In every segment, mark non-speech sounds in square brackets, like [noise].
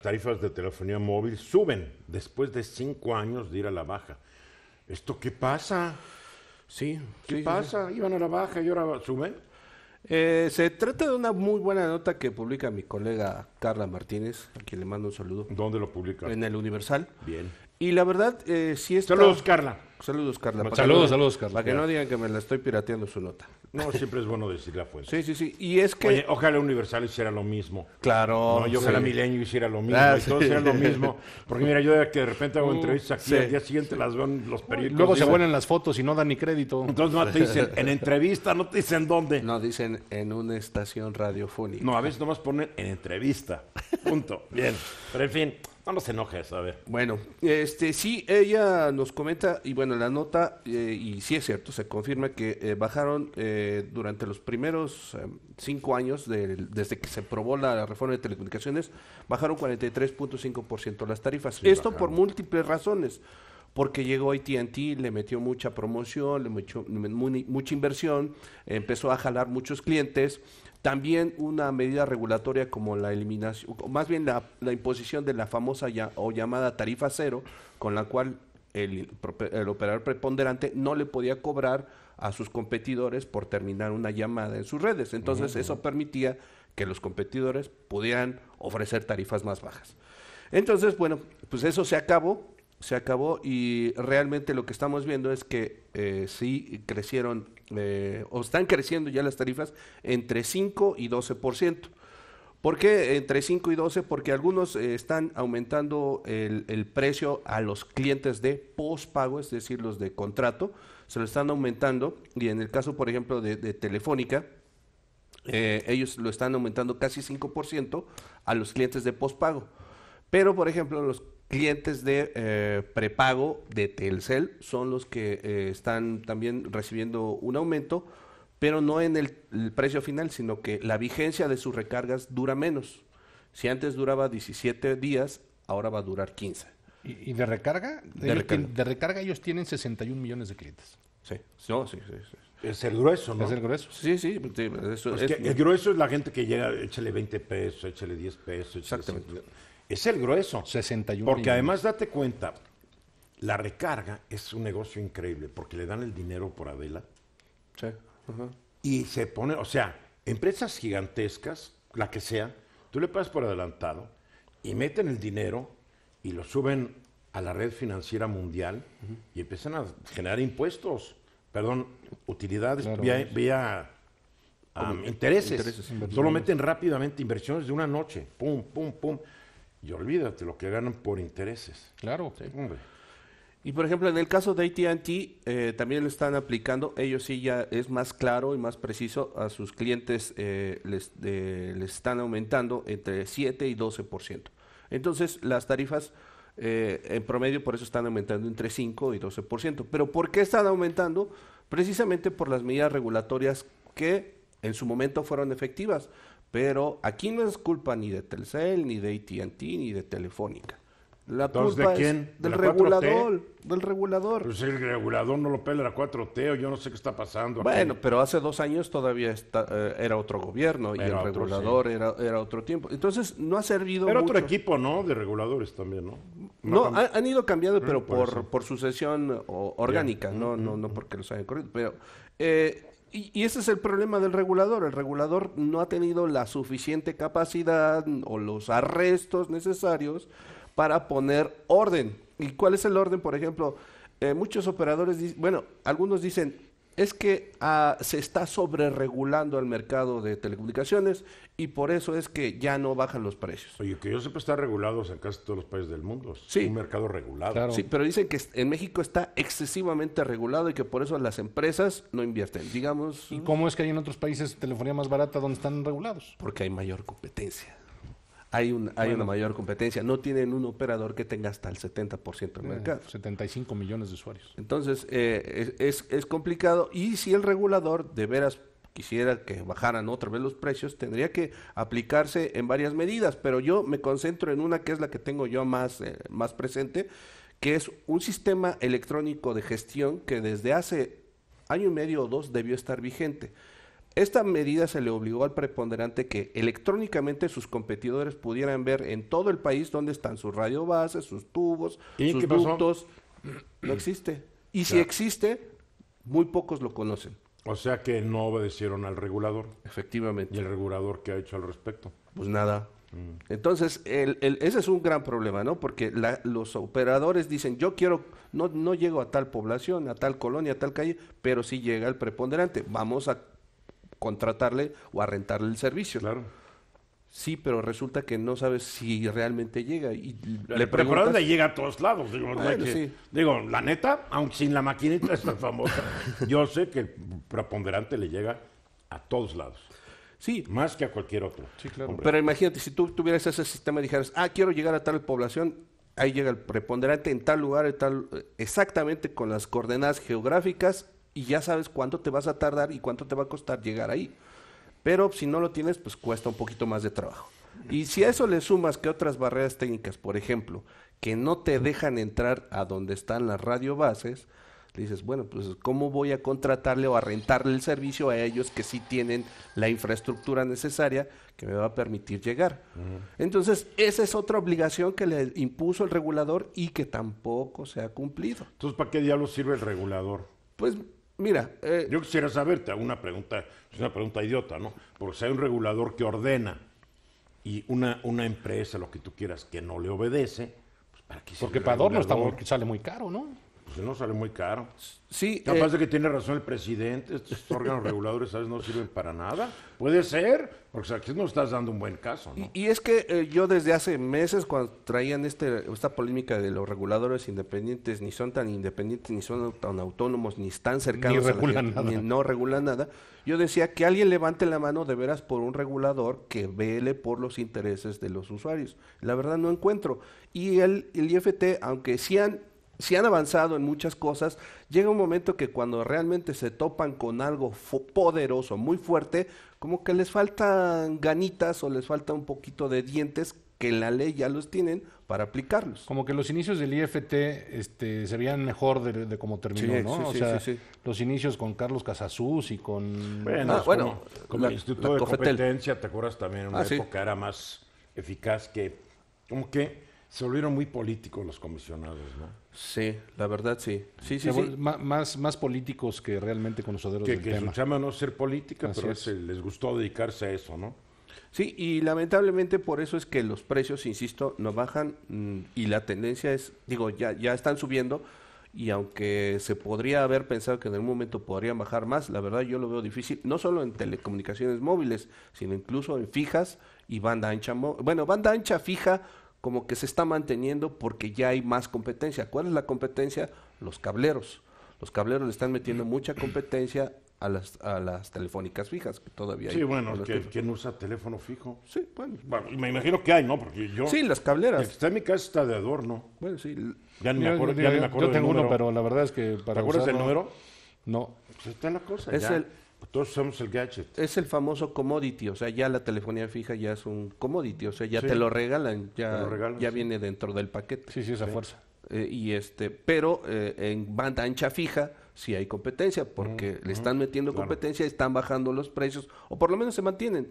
tarifas de telefonía móvil suben después de cinco años de ir a la baja. ¿Esto qué pasa? Sí. ¿Qué pasa? Iban a la baja y ahora suben. Eh, se trata de una muy buena nota que publica mi colega Carla Martínez, a quien le mando un saludo. ¿Dónde lo publica? En el Universal. Bien. Y la verdad, eh, si esto... Saludos, Carla. Saludos, Carla. saludos, saludos, Carla. Para que no digan que me la estoy pirateando su nota. No, siempre es bueno decir la fuente. Sí, sí, sí. Y es que... Oye, ojalá Universal hiciera lo mismo. Claro. ojalá Milenio hiciera lo mismo. Ah, y sí. todos lo mismo. Porque mira, yo que de repente hago uh, entrevistas aquí, al día siguiente las veo en los periódicos. Luego se vuelven las fotos y no dan ni crédito. Entonces no te dicen en entrevista, no te dicen dónde. No, dicen en una estación radiofónica. No, a veces nomás ponen en entrevista. Punto. [laughs] Bien. Pero en fin... No nos enojes, a ver. Bueno, este sí, ella nos comenta, y bueno, la nota, eh, y sí es cierto, se confirma que eh, bajaron eh, durante los primeros em, cinco años, desde que se aprobó la reforma de telecomunicaciones, bajaron 43.5% las tarifas. Esto por múltiples razones, porque llegó ATT, le metió mucha promoción, le metió mucha inversión, empezó a jalar muchos clientes también una medida regulatoria como la eliminación, más bien la, imposición de la famosa o llamada tarifa cero, con la cual el, operador preponderante no le podía cobrar a sus competidores por terminar una llamada en sus redes. Entonces eso permitía que los competidores pudieran ofrecer tarifas más bajas. Entonces, bueno, pues eso se acabó, se acabó y realmente lo que estamos viendo es que eh, sí crecieron eh, o están creciendo ya las tarifas entre 5 y 12%. ¿Por qué entre 5 y 12? Porque algunos eh, están aumentando el, precio a los clientes de pospago, es decir, los de contrato, se lo están aumentando y en el caso, por ejemplo, de, Telefónica, eh, ellos lo están aumentando casi 5% a los clientes de pospago. Pero, por ejemplo, los clientes de eh, prepago de Telcel son los que eh, están también recibiendo un aumento, pero no en el, precio final, sino que la vigencia de sus recargas dura menos. Si antes duraba 17 días, ahora va a durar 15. ¿Y, de, recarga? De, recarga. ellos tienen 61 millones de clientes. Sí, sí, sí, Es el grueso, ¿no? Es el grueso. Sí, sí. Pues, pues, pues el grueso es la gente que llega, échale 20 pesos, échale 10 pesos. Exactamente. Es el grueso. 61 Porque además date cuenta, la recarga es un negocio increíble porque le dan el dinero por Adela. Sí. Y se pone, o sea, empresas gigantescas, la que sea, tú le pagas por adelantado y meten el dinero y lo suben a la red financiera mundial y empiezan a generar impuestos, perdón, utilidades vía, intereses Solo meten rápidamente inversiones de una noche, pum, pum, pum. Y olvídate lo que ganan por intereses. Claro. Y por ejemplo, en el caso de ATT, eh, también lo están aplicando. Ellos sí ya es más claro y más preciso. A sus clientes eh, les, eh, les, están aumentando entre 7 y 12%. Entonces, las tarifas eh, en promedio por eso están aumentando entre 5 y 12%. Pero ¿por qué están aumentando? Precisamente por las medidas regulatorias que en su momento fueron efectivas. Pero aquí no es culpa ni de Telcel, ni de ATT, ni de Telefónica. La culpa Es del regulador, del regulador. Pues el regulador no lo pelea cuatro 4T yo no sé qué está pasando. Bueno, pero hace dos años todavía está, eh, era otro gobierno y el regulador era, era, otro tiempo. Entonces no ha servido Era otro equipo, ¿no? De reguladores también, ¿no? No, han, ido cambiando, mm, pero por, sucesión orgánica, no, mm, no, mm, no porque los hayan corrido. Pero eh, y, ese es el problema del regulador. El regulador no ha tenido la suficiente capacidad o los arrestos necesarios para poner orden. ¿Y cuál es el orden? Por ejemplo, eh, muchos operadores, bueno, algunos dicen, es que ah, se está sobreregulando el mercado de telecomunicaciones y por eso es que ya no bajan los precios. Oye, que yo sepa está regulado en casi todos los países del mundo. Sí. Un mercado regulado. Sí, pero dicen que en México está excesivamente regulado y que por eso las empresas no invierten, digamos. ¿Y cómo es que hay en otros países telefonía más barata donde están regulados? Porque hay mayor competencia hay, una mayor competencia. No tienen un operador que tenga hasta el 70% del eh, mercado. 75 millones de usuarios. Entonces, eh, es, complicado. Y si el regulador de veras quisiera que bajaran otra vez los precios, tendría que aplicarse en varias medidas. Pero yo me concentro en una que es la que tengo yo más, eh, más presente, que es un sistema electrónico de gestión que desde hace año y medio o dos debió estar vigente esta medida se le obligó al preponderante que electrónicamente sus competidores pudieran ver en todo el país dónde están sus radiobases, sus tubos, ¿Y sus ductos. No existe. Y si existe, muy pocos lo conocen. O sea que no obedecieron al regulador. Efectivamente. ¿Y el regulador que ha hecho al respecto? Pues nada. Mm. Entonces, ese es un gran problema, ¿no? Porque los operadores dicen, yo quiero, no, no llego a tal población, a tal colonia, a tal calle, pero sí llega el preponderante. Vamos a contratarle o a rentarle el servicio. Claro. Sí, pero resulta que no sabes si realmente llega. Y le llega a todos lados. Digo, digo, la neta, aunque sin la maquinita está famosa, yo sé que el preponderante le llega a todos lados. Sí. Más que a cualquier otro. Sí, claro. Pero imagínate, si tú tuvieras ese sistema y dijeras, ah, quiero llegar a tal población, ahí llega el preponderante en tal lugar, tal, exactamente con las coordenadas geográficas y ya sabes cuánto te vas a tardar y cuánto te va a costar llegar ahí. Pero si no lo tienes, pues cuesta un poquito más de trabajo. Y si a eso le sumas que otras barreras técnicas, por ejemplo, que no te dejan entrar a donde están las radiobases, le dices, bueno, pues ¿cómo voy a contratarle o a rentarle el servicio a ellos que sí tienen la infraestructura necesaria que me va a permitir llegar? Entonces, esa es otra obligación que le impuso el regulador y que tampoco se ha cumplido. Entonces, ¿para qué diablos sirve el regulador? Pues Mira, eh, yo quisiera saberte una pregunta, es una pregunta idiota, ¿no? Porque si hay un regulador que ordena y una, una empresa, lo que tú quieras, que no le obedece, pues para qué Porque para Adorno está sale muy caro, ¿no? Pues, no sale muy caro. Sí. Capaz de eh, que tiene razón el presidente, estos [laughs] órganos reguladores, ¿sabes? No sirven para nada. Puede ser, porque aquí no estás dando un buen caso, ¿no? Y, es que eh, yo desde hace meses, cuando traían este, esta polémica de los reguladores independientes, ni son tan independientes, ni son tan autónomos, ni están cercanos ni nada. no regulan nada, yo decía que alguien levante la mano de veras por un regulador que vele por los intereses de los usuarios. La verdad no encuentro. Y el, el IFT, aunque sí han si han avanzado en muchas cosas, llega un momento que cuando realmente se topan con algo poderoso, muy fuerte, como que les faltan ganitas o les falta un poquito de dientes que la ley ya los tienen para aplicarlos. Como que los inicios del IFT este, se veían mejor de, cómo terminó, ¿no? Sí, o sea, los inicios con Carlos Casasús y con... Bueno, ah, con el Instituto de Competencia, ¿te acuerdas también? En una ah, época era más eficaz que... Como que se volvieron muy políticos los comisionados, ¿no? Sí, la verdad sí. Más, más políticos que realmente conocedores que, del que tema. Que llama no ser política, pero les gustó dedicarse a eso, ¿no? Sí, y lamentablemente por eso es que los precios, insisto, no bajan mm, y la tendencia es, digo, ya, ya están subiendo y aunque se podría haber pensado que en algún momento podrían bajar más, la verdad yo lo veo difícil, no solo en telecomunicaciones móviles, sino incluso en fijas y banda ancha, bueno, banda ancha fija como que se está manteniendo porque ya hay más competencia. ¿Cuál es la competencia? Los cableros. Los cableros le están metiendo mucha competencia a las, a las telefónicas fijas, que todavía hay. Sí, bueno, ¿quién usa teléfono fijo? Sí, bueno. bueno. Me imagino que hay, ¿no? Porque yo... Sí, las cableras. está en mi casa está de adorno. Bueno, sí. Ya me acuerdo, ya me acuerdo Yo tengo uno, pero la verdad es que para ¿Te acuerdas del número? No. Pues está la cosa. Es el todos somos el gadget. Es el famoso commodity, o sea, ya la telefonía fija ya es un commodity, o sea, ya te lo regalan, ya, ya viene dentro del paquete. Sí, sí, esa fuerza. Eh, y este, pero eh, en banda ancha fija sí hay competencia, porque le están metiendo competencia competencia, están bajando los precios, o por lo menos se mantienen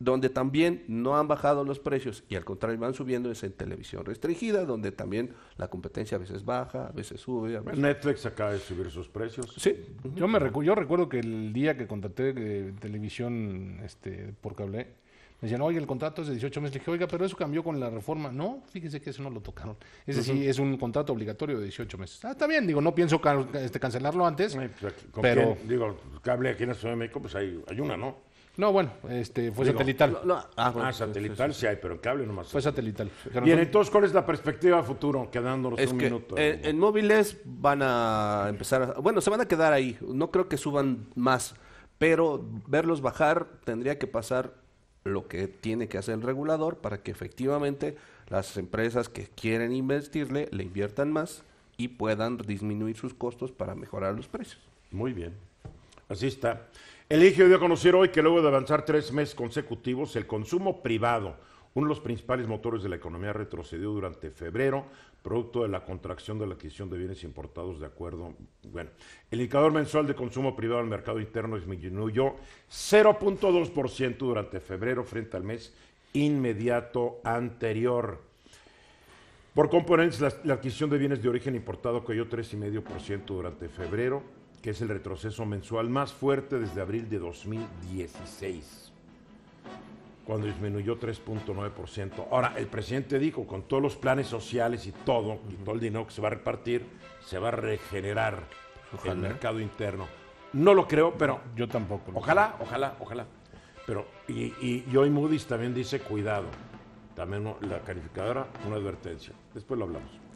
donde también no han bajado los precios y al contrario van subiendo es en televisión restringida, donde también la competencia a veces baja, a veces sube. Netflix acaba de subir sus precios. Sí. Yo me yo recuerdo que el día que contraté eh, televisión este, por cable, me decían, oye, el contrato es de 18 meses. Le dije, oiga, pero eso cambió con la reforma. No, fíjese que eso no lo tocaron. es decir, es un contrato obligatorio de 18 meses. Ah, está bien, digo, no pienso este, cancelarlo antes. pero... Digo, cable aquí en la Ciudad de México, pues hay una, ¿no? No, bueno, este, fue satelital. ah, ah satelital sí, hay, pero en cable nomás. Fue satelital. Bien, entonces, ¿cuál es la perspectiva futuro? Quedándonos un que minuto. En, en, móviles van a empezar, a, bueno, se van a quedar ahí. No creo que suban más, pero verlos bajar tendría que pasar lo que tiene que hacer el regulador para que efectivamente las empresas que quieren invertirle le inviertan más y puedan disminuir sus costos para mejorar los precios. Muy bien. Así está. El dio a conocer hoy que luego de avanzar tres meses consecutivos, el consumo privado, uno de los principales motores de la economía, retrocedió durante febrero, producto de la contracción de la adquisición de bienes importados de acuerdo. Bueno, el indicador mensual de consumo privado del mercado interno disminuyó 0.2% durante febrero frente al mes inmediato anterior. Por componentes, la, la adquisición de bienes de origen importado cayó 3,5% durante febrero que es el retroceso mensual más fuerte desde abril de 2016, cuando disminuyó 3.9%. Ahora, el presidente dijo, con todos los planes sociales y todo, y todo el dinero que se va a repartir, se va a regenerar el mercado interno. No lo creo, pero... Yo tampoco. ojalá, ojalá, ojalá. Pero, y, y, y, hoy Moody's también dice, cuidado. También la calificadora, una advertencia. Después lo hablamos.